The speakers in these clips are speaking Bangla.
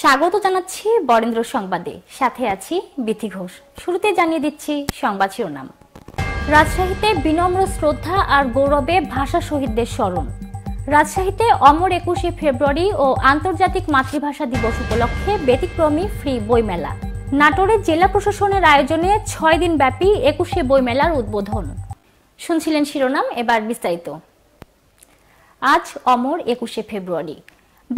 স্বাগত জানাচ্ছি বরেন্দ্র সংবাদে সাথে আছি বিথি ঘোষ শুরুতে জানিয়ে দিচ্ছি সংবাদ শিরোনাম রাজশাহীতে বিনম্র শ্রদ্ধা আর গৌরবে ভাষা শহীদদের স্মরণ রাজশাহীতে অমর একুশে ফেব্রুয়ারি ও আন্তর্জাতিক মাতৃভাষা দিবস উপলক্ষে ব্যতিক্রমী ফ্রি বইমেলা নাটোরে জেলা প্রশাসনের আয়োজনে ছয় দিন ব্যাপী একুশে বইমেলার উদ্বোধন শুনছিলেন শিরোনাম এবার বিস্তারিত আজ অমর একুশে ফেব্রুয়ারি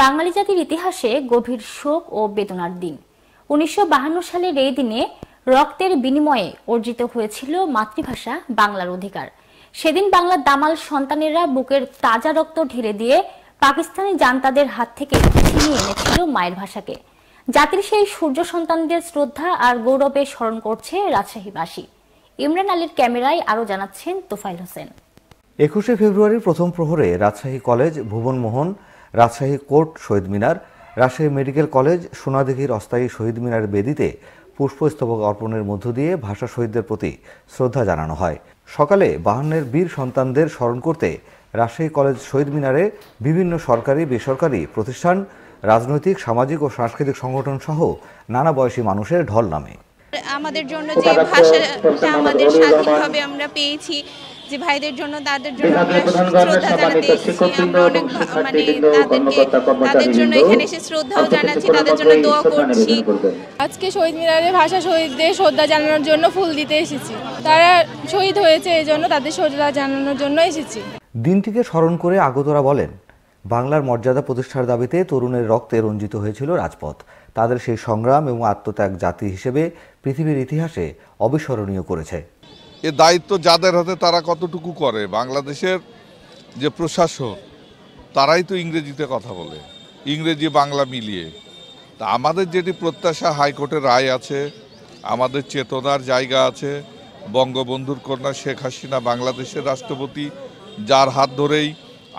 বাঙালি জাতির ইতিহাসে গভীর শোক ও বেদনার দিন উনিশশো সালের এই দিনে রক্তের বিনিময়ে অর্জিত হয়েছিল মাতৃভাষা বাংলার অধিকার সেদিন বাংলার দামাল সন্তানেরা বুকের তাজা রক্ত ঢেলে দিয়ে পাকিস্তানি জান্তাদের হাত থেকে ছিনিয়ে এনেছিল মায়ের ভাষাকে জাতির সেই সূর্য সন্তানদের শ্রদ্ধা আর গৌরবে স্মরণ করছে রাজশাহীবাসী ইমরান আলীর ক্যামেরায় আরও জানাচ্ছেন তোফাইল হোসেন একুশে ফেব্রুয়ারির প্রথম প্রহরে Rajshahi college Bhubanmohan Rajshahi court Shaheed Minar Rajshahi medical college সোনাদীঘির অস্থায়ী শহীদ মিনার বেদিতে পুষ্পস্তবক অর্পণের মধ্য দিয়ে ভাষা শহীদদের প্রতি শ্রদ্ধা জানানো হয় সকালে বাহান্নের বীর সন্তানদের স্মরণ করতে রাজশাহী কলেজ শহীদ মিনারে বিভিন্ন সরকারি বেসরকারি প্রতিষ্ঠান রাজনৈতিক সামাজিক ও সাংস্কৃতিক সংগঠন সহ নানা বয়সী মানুষের ঢল নামে আমাদের জন্য যে ভাষাটা আমাদের স্বাধীনভাবে আমরা পেয়েছি যে ভাইদের জন্য তাদের জন্য শ্রদ্ধা জানাতে মানে তাদেরকে তাদের জন্য এখানে এসে শ্রদ্ধাও জানাচ্ছি তাদের জন্য দোয়া করছি আজকে শহীদ মিনারে ভাষা শহীদদের শ্রদ্ধা জানানোর জন্য ফুল দিতে এসেছি তারা শহীদ হয়েছে এই জন্য তাদের শ্রদ্ধা জানানোর জন্য এসেছি দিনটিকে স্মরণ করে আগতরা বলেন বাংলার মর্যাদা প্রতিষ্ঠার দাবিতে তরুণের রক্তে রঞ্জিত হয়েছিল রাজপথ তাদের সেই সংগ্রাম এবং আত্মত্যাগ জাতি হিসেবে পৃথিবীর ইতিহাসে অবিস্মরণীয় করেছে এ দায়িত্ব যাদের হাতে তারা কতটুকু করে বাংলাদেশের যে প্রশাসক তারাই তো ইংরেজিতে কথা বলে ইংরেজি বাংলা মিলিয়ে তা আমাদের যেটি প্রত্যাশা হাইকোর্টের রায় আছে আমাদের চেতনার জায়গা আছে বঙ্গবন্ধুর কন্যা শেখ হাসিনা বাংলাদেশের রাষ্ট্রপতি যার হাত ধরেই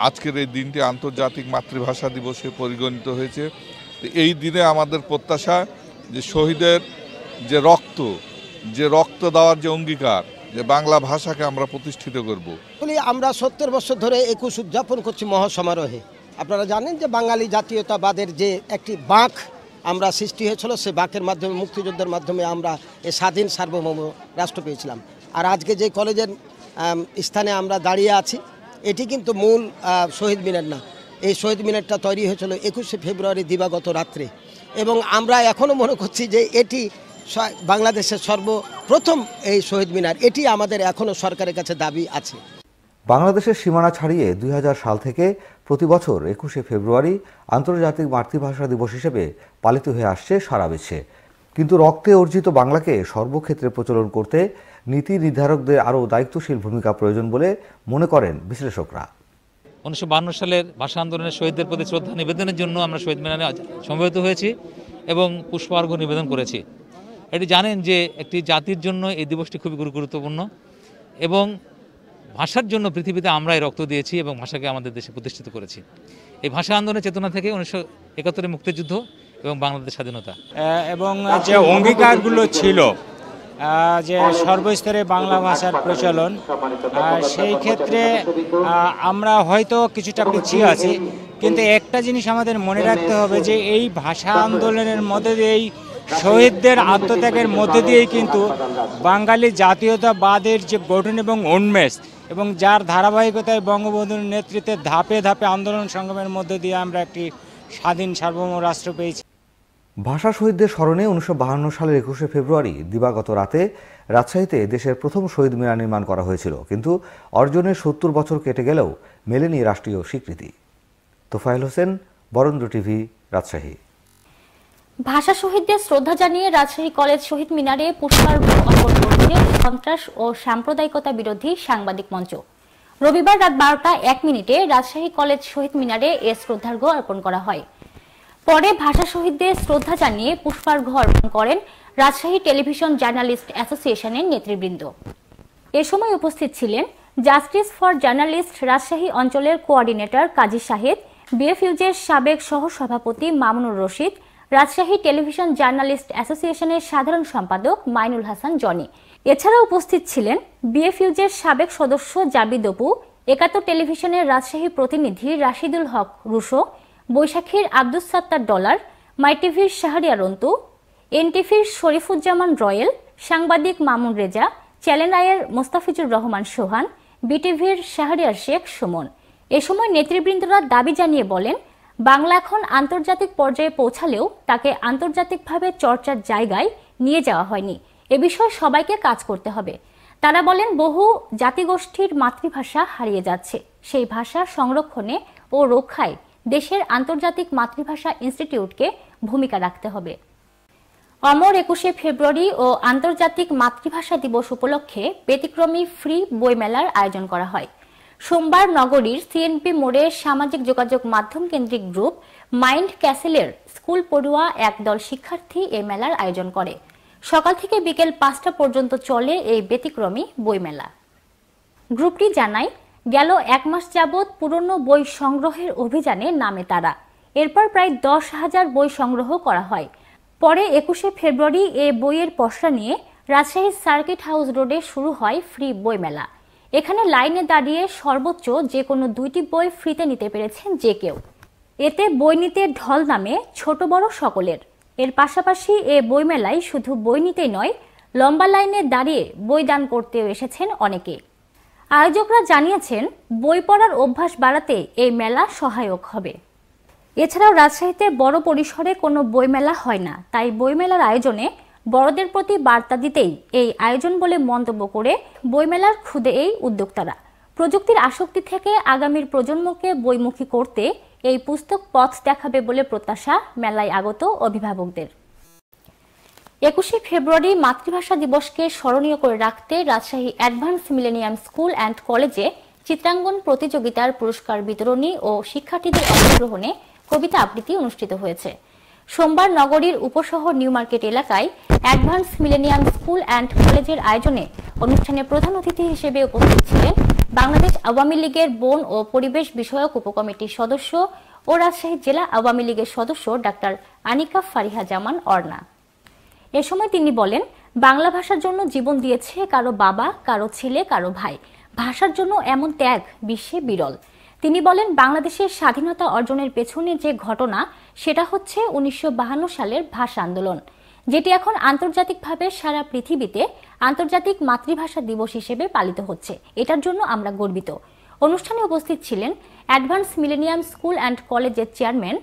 আজকের এই দিনটি আন্তর্জাতিক মাতৃভাষা দিবসে পরিগণিত হয়েছে এই দিনে আমাদের প্রত্যাশা যে শহীদের যে রক্ত যে রক্ত দেওয়ার যে অঙ্গীকার যে বাংলা ভাষাকে আমরা প্রতিষ্ঠিত করব আমরা সত্তর বছর ধরে একুশ উদযাপন করছি মহাসমারোহে আপনারা জানেন যে বাঙালি জাতীয়তাবাদের যে একটি বাঁক আমরা সৃষ্টি হয়েছিল সে বাঁকের মাধ্যমে মুক্তিযুদ্ধের মাধ্যমে আমরা এ স্বাধীন সার্বভৌম রাষ্ট্র পেয়েছিলাম আর আজকে যে কলেজের স্থানে আমরা দাঁড়িয়ে আছি এটি কিন্তু মূল শহীদ মিনার না এই শহীদ মিনারটা তৈরি হয়েছিল একুশে ফেব্রুয়ারি দিবাগত রাত্রে এবং আমরা এখনও মনে করছি যে এটি বাংলাদেশের সর্বপ্রথম এই শহীদ মিনার এটি আমাদের এখনও সরকারের কাছে দাবি আছে বাংলাদেশের সীমানা ছাড়িয়ে দুই সাল থেকে প্রতি বছর একুশে ফেব্রুয়ারি আন্তর্জাতিক মাতৃভাষা দিবস হিসেবে পালিত হয়ে আসছে সারা বিশ্বে কিন্তু রক্তে অর্জিত বাংলাকে সর্বক্ষেত্রে প্রচলন করতে নীতি নির্ধারকদের আরও দায়িত্বশীল ভূমিকা প্রয়োজন বলে মনে করেন বিশ্লেষকরা উনিশশো সালের ভাষা আন্দোলনের শহীদদের প্রতি শ্রদ্ধা নিবেদনের জন্য আমরা শহীদ মিনারে সমবেত হয়েছি এবং পুষ্পার্ঘ্য নিবেদন করেছি এটি জানেন যে একটি জাতির জন্য এই দিবসটি খুবই গুরুত্বপূর্ণ এবং ভাষার জন্য পৃথিবীতে আমরাই রক্ত দিয়েছি এবং ভাষাকে আমাদের দেশে প্রতিষ্ঠিত করেছি এই ভাষা আন্দোলনের চেতনা থেকে উনিশশো একাত্তরের মুক্তিযুদ্ধ এবং বাংলাদেশ স্বাধীনতা এবং যে অঙ্গীকারগুলো ছিল যে সর্বস্তরে বাংলা ভাষার প্রচলন সেই ক্ষেত্রে আমরা হয়তো কিছুটা পিছিয়ে আছি কিন্তু একটা জিনিস আমাদের মনে রাখতে হবে যে এই ভাষা আন্দোলনের মধ্যে দিয়েই শহীদদের আত্মত্যাগের মধ্যে দিয়েই কিন্তু বাঙালি জাতীয়তাবাদের যে গঠন এবং উন্মেষ এবং যার ধারাবাহিকতায় বঙ্গবন্ধুর নেতৃত্বে ধাপে ধাপে আন্দোলন সংগ্রামের মধ্যে দিয়ে আমরা একটি স্বাধীন সার্বভৌম রাষ্ট্র পেয়েছি ভাষা শহীদদের স্মরণে উনিশশো সালের একুশে ফেব্রুয়ারি দিবাগত রাতে রাজশাহীতে দেশের প্রথম শহীদ মিনার নির্মাণ করা হয়েছিল কিন্তু অর্জনের সত্তর বছর কেটে গেলেও মেলেনি রাষ্ট্রীয় স্বীকৃতি তোফায়েল হোসেন বরেন্দ্র টিভি রাজশাহী ভাষা শহীদদের শ্রদ্ধা জানিয়ে রাজশাহী কলেজ শহীদ মিনারে পুষ্পার্ঘ অর্পণ করেছে সন্ত্রাস ও সাম্প্রদায়িকতা বিরোধী সাংবাদিক মঞ্চ রবিবার রাত বারোটা এক মিনিটে রাজশাহী কলেজ শহীদ মিনারে এ শ্রদ্ধার্ঘ অর্পণ করা হয় পরে ভাষা শহীদদের শ্রদ্ধা জানিয়ে পুষ্পার্ঘ অর্পণ করেন রাজশাহী টেলিভিশন জার্নালিস্ট অ্যাসোসিয়েশনের নেতৃবৃন্দ এ সময় উপস্থিত ছিলেন জাস্টিস ফর জার্নালিস্ট রাজশাহী অঞ্চলের কোঅর্ডিনেটর কাজী শাহেদ বিএফইউজের সাবেক সহসভাপতি মামুনুর রশিদ রাজশাহী টেলিভিশন জার্নালিস্ট অ্যাসোসিয়েশনের সাধারণ সম্পাদক মাইনুল হাসান জনি এছাড়া উপস্থিত ছিলেন বিএফইউজের সাবেক সদস্য জাবি দপু একাত্তর টেলিভিশনের রাজশাহী প্রতিনিধি রাশিদুল হক রুশো বৈশাখীর আব্দুস সাত্তার ডলার মাইটিভির শাহরিয়া রন্তু এনটিভির শরীফুজ্জামান রয়েল সাংবাদিক মামুন রেজা চ্যানেল আয়ের মোস্তাফিজুর রহমান সোহান বিটিভির শাহরিয়ার শেখ সুমন এ সময় নেতৃবৃন্দরা দাবি জানিয়ে বলেন বাংলা এখন আন্তর্জাতিক পর্যায়ে পৌঁছালেও তাকে আন্তর্জাতিকভাবে চর্চার জায়গায় নিয়ে যাওয়া হয়নি এ বিষয়ে সবাইকে কাজ করতে হবে তারা বলেন বহু জাতিগোষ্ঠীর মাতৃভাষা হারিয়ে যাচ্ছে সেই ভাষা সংরক্ষণে ও রক্ষায় দেশের আন্তর্জাতিক মাতৃভাষা ইনস্টিটিউটকে ভূমিকা রাখতে হবে অমর একুশে ফেব্রুয়ারি ও আন্তর্জাতিক মাতৃভাষা দিবস উপলক্ষে ব্যতিক্রমী ফ্রি বইমেলার আয়োজন করা হয় সোমবার নগরীর সিএনপি মোড়ে সামাজিক যোগাযোগ মাধ্যম কেন্দ্রিক গ্রুপ মাইন্ড ক্যাসেলের স্কুল পড়ুয়া একদল শিক্ষার্থী এই মেলার আয়োজন করে সকাল থেকে বিকেল পাঁচটা পর্যন্ত চলে এই ব্যতিক্রমী বইমেলা গ্রুপটি জানায় গেল এক মাস যাবৎ পুরনো বই সংগ্রহের অভিযানে নামে তারা এরপর প্রায় দশ হাজার বই সংগ্রহ করা হয় পরে একুশে ফেব্রুয়ারি এ বইয়ের পশরা নিয়ে রাজশাহীর সার্কিট হাউস রোডে শুরু হয় ফ্রি বইমেলা এখানে লাইনে দাঁড়িয়ে সর্বোচ্চ যে কোনো দুইটি বই ফ্রিতে নিতে পেরেছেন যে কেউ এতে বই নিতে ঢল নামে ছোট বড় সকলের এর পাশাপাশি এ বইমেলায় শুধু বই নিতেই নয় লম্বা লাইনে দাঁড়িয়ে বই দান করতেও এসেছেন অনেকে আয়োজকরা জানিয়েছেন বই পড়ার অভ্যাস বাড়াতে এই মেলা সহায়ক হবে এছাড়াও রাজশাহীতে বড় পরিসরে কোনো বইমেলা হয় না তাই বইমেলার আয়োজনে বড়দের প্রতি বার্তা দিতেই এই আয়োজন বলে মন্তব্য করে বইমেলার খুদে এই উদ্যোক্তারা প্রযুক্তির আসক্তি থেকে আগামীর প্রজন্মকে বইমুখী করতে এই পুস্তক পথ দেখাবে বলে প্রত্যাশা মেলায় আগত অভিভাবকদের একুশে ফেব্রুয়ারি মাতৃভাষা দিবসকে স্মরণীয় করে রাখতে Rajshahi advance millennium school and কলেজে চিত্রাঙ্গন প্রতিযোগিতার পুরস্কার বিতরণী ও শিক্ষার্থীদের অংশগ্রহণে কবিতা আবৃত্তি অনুষ্ঠিত হয়েছে সোমবার নগরীর উপশহর নিউ মার্কেট এলাকায় অ্যাডভান্স মিলেনিয়াম স্কুল অ্যান্ড কলেজের আয়োজনে অনুষ্ঠানে প্রধান অতিথি হিসেবে উপস্থিত ছিলেন বাংলাদেশ আওয়ামী লীগের বন ও পরিবেশ বিষয়ক উপকমিটির সদস্য ও রাজশাহী জেলা আওয়ামী লীগের সদস্য ডাক্তার আনিকা ফারিহা জামান অর্না এ সময় তিনি বলেন বাংলা ভাষার জন্য জীবন দিয়েছে কারো বাবা কারো ছেলে কারো ভাই ভাষার জন্য এমন ত্যাগ বিশ্বে বিরল তিনি বলেন বাংলাদেশের স্বাধীনতা অর্জনের পেছনে যে ঘটনা সেটা হচ্ছে উনিশশো সালের ভাষা আন্দোলন যেটি এখন আন্তর্জাতিকভাবে সারা পৃথিবীতে আন্তর্জাতিক মাতৃভাষা দিবস হিসেবে পালিত হচ্ছে এটার জন্য আমরা গর্বিত অনুষ্ঠানে উপস্থিত ছিলেন অ্যাডভান্স মিলেনিয়াম স্কুল অ্যান্ড কলেজের চেয়ারম্যান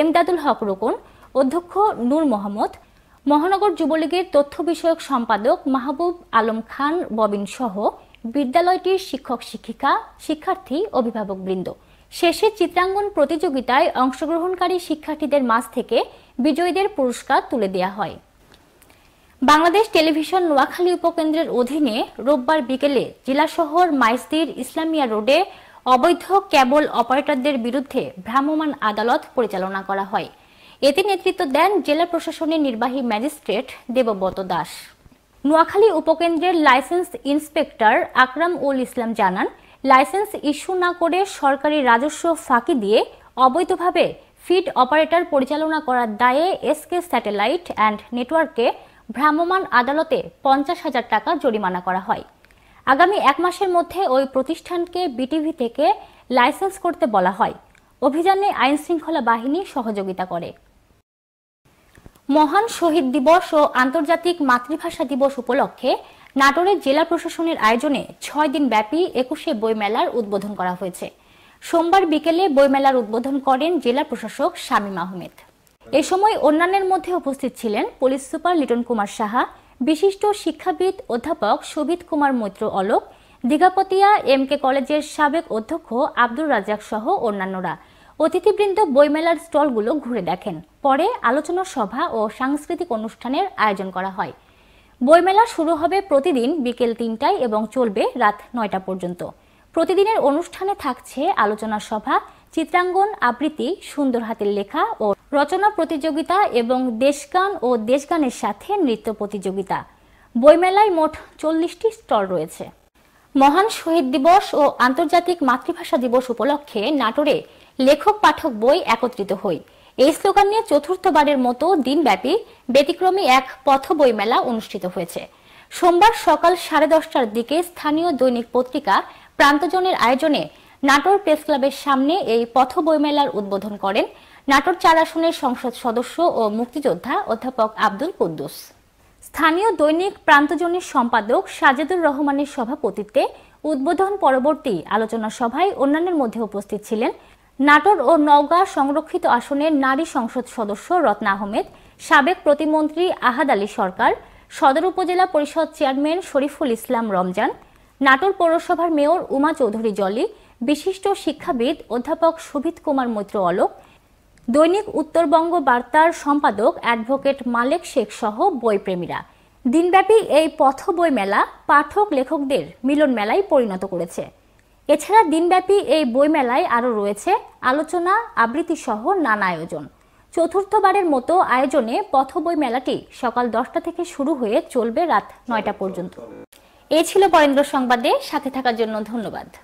এমদাদুল হক রোকন অধ্যক্ষ নূর মোহাম্মদ মহানগর যুবলীগের তথ্য বিষয়ক সম্পাদক মাহবুব আলম খান ববিন সহ বিদ্যালয়টির শিক্ষক শিক্ষিকা শিক্ষার্থী অভিভাবকবৃন্দ শেষে চিত্রাঙ্গন প্রতিযোগিতায় অংশগ্রহণকারী শিক্ষার্থীদের মাঝ থেকে বিজয়ীদের পুরস্কার তুলে দেয়া হয় বাংলাদেশ টেলিভিশন নোয়াখালী উপকেন্দ্রের অধীনে রোববার বিকেলে জেলা শহর মাইসদির ইসলামিয়া রোডে অবৈধ কেবল অপারেটরদের বিরুদ্ধে ভ্রাম্যমাণ আদালত পরিচালনা করা হয় এতে নেতৃত্ব দেন জেলা প্রশাসনের নির্বাহী ম্যাজিস্ট্রেট দেবব্রত দাস নোয়াখালী উপকেন্দ্রের লাইসেন্স ইন্সপেক্টর আকরাম উল ইসলাম জানান লাইসেন্স ইস্যু না করে সরকারি রাজস্ব ফাঁকি দিয়ে অবৈধভাবে ফিড অপারেটর পরিচালনা করার দায়ে এসকে স্যাটেলাইট অ্যান্ড নেটওয়ার্ককে ভ্রাম্যমাণ আদালতে পঞ্চাশ হাজার টাকা জরিমানা করা হয় আগামী এক মাসের মধ্যে ওই প্রতিষ্ঠানকে বিটিভি থেকে লাইসেন্স করতে বলা হয় অভিযানে আইনশৃঙ্খলা বাহিনী সহযোগিতা করে মহান শহীদ দিবস ও আন্তর্জাতিক মাতৃভাষা দিবস উপলক্ষে নাটোরের জেলা প্রশাসনের আয়োজনে ছয় দিন ব্যাপী একুশে বইমেলার উদ্বোধন করা হয়েছে সোমবার বিকেলে বইমেলার উদ্বোধন করেন জেলা প্রশাসক শামীম আহমেদ এ সময় অন্যান্যের মধ্যে উপস্থিত ছিলেন পুলিশ সুপার লিটন কুমার সাহা বিশিষ্ট শিক্ষাবিদ অধ্যাপক সুবিত কুমার মৈত্র অলোক দীঘাপতিয়া এম কে কলেজের সাবেক অধ্যক্ষ আব্দুর রাজাক সহ অন্যান্যরা অতিথিবৃন্দ বইমেলার স্টলগুলো ঘুরে দেখেন পরে আলোচনা সভা ও সাংস্কৃতিক অনুষ্ঠানের আয়োজন করা হয় বইমেলা শুরু হবে প্রতিদিন বিকেল তিনটায় এবং চলবে রাত নয়টা পর্যন্ত প্রতিদিনের অনুষ্ঠানে থাকছে আলোচনা সভা চিত্রাঙ্গন আবৃত্তি সুন্দর হাতের লেখা ও রচনা প্রতিযোগিতা এবং দেশগান ও দেশগানের সাথে নৃত্য প্রতিযোগিতা বইমেলায় মোট চল্লিশটি স্টল রয়েছে মহান শহীদ দিবস ও আন্তর্জাতিক মাতৃভাষা দিবস উপলক্ষে নাটোরে লেখক পাঠক বই একত্রিত হই এই স্লোগান নিয়ে চতুর্থবারের মতো দিনব্যাপী ব্যতিক্রমী এক পথ বই মেলা অনুষ্ঠিত হয়েছে সোমবার সকাল সাড়ে দশটার দিকে স্থানীয় দৈনিক পত্রিকা প্রান্তজনের আয়োজনে নাটোর প্রেস ক্লাবের সামনে এই পথ বই মেলার উদ্বোধন করেন নাটোর চার আসনের সংসদ সদস্য ও মুক্তিযোদ্ধা অধ্যাপক আব্দুল কুদ্দুস স্থানীয় দৈনিক প্রান্তজনের সম্পাদক সাজেদুর রহমানের সভাপতিত্বে উদ্বোধন পরবর্তী আলোচনা সভায় অন্যান্যের মধ্যে উপস্থিত ছিলেন নাটোর ও নওগাঁ সংরক্ষিত আসনের নারী সংসদ সদস্য রত্না আহমেদ সাবেক প্রতিমন্ত্রী আহাদ আলী সরকার সদর উপজেলা পরিষদ চেয়ারম্যান শরীফুল ইসলাম রমজান নাটোর পৌরসভার মেয়র উমা চৌধুরী জলি বিশিষ্ট শিক্ষাবিদ অধ্যাপক সুভিত কুমার মৈত্র অলোক দৈনিক উত্তরবঙ্গ বার্তার সম্পাদক অ্যাডভোকেট মালেক শেখ সহ বইপ্রেমীরা দিনব্যাপী এই পথ বই মেলা পাঠক লেখকদের মিলন মেলায় পরিণত করেছে এছাড়া দিনব্যাপী এই বইমেলায় আরও রয়েছে আলোচনা আবৃত্তিসহ নানা আয়োজন চতুর্থবারের মতো আয়োজনে পথ বই মেলাটি সকাল দশটা থেকে শুরু হয়ে চলবে রাত নয়টা পর্যন্ত এ ছিল বরেন্দ্র সংবাদে সাথে থাকার জন্য ধন্যবাদ